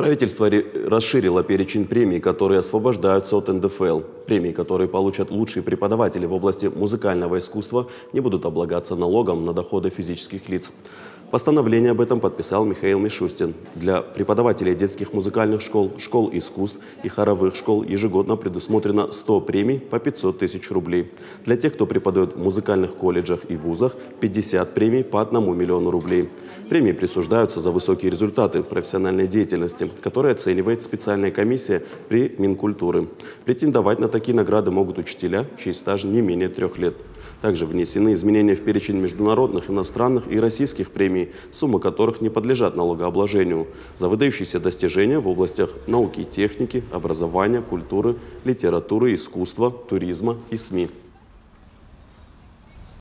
Правительство расширило перечень премий, которые освобождаются от НДФЛ. Премии, которые получат лучшие преподаватели в области музыкального искусства, не будут облагаться налогом на доходы физических лиц. Постановление об этом подписал Михаил Мишустин. Для преподавателей детских музыкальных школ, школ искусств и хоровых школ ежегодно предусмотрено 100 премий по 500 тысяч рублей. Для тех, кто преподает в музыкальных колледжах и вузах, 50 премий по 1 миллиону рублей. Премии присуждаются за высокие результаты профессиональной деятельности, которые оценивает специальная комиссия при Минкультуры. Претендовать на такие награды могут учителя, чей стаж не менее трех лет. Также внесены изменения в перечень международных, иностранных и российских премий, суммы которых не подлежат налогообложению, за выдающиеся достижения в областях науки и техники, образования, культуры, литературы, искусства, туризма и СМИ.